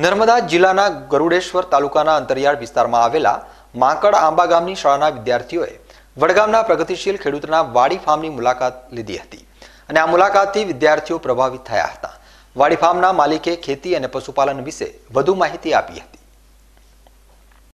નર્મદા જિલ્લાના ગરુડેશ્વર તાલુકાના અંતરિયાળ વિસ્તારમાં આવેલા માંકડ આંબા ગામની શાળાના વિદ્યાર્થીઓએ વડગામના પ્રગતિશીલ ખેડૂતના વાડી ફાર્મની મુલાકાત લીધી હતી અને આ મુલાકાતથી વિદ્યાર્થીઓ પ્રભાવિત થયા હતા વાડી ફાર્મના માલિકે ખેતી અને પશુપાલન વિશે વધુ માહિતી આપી હતી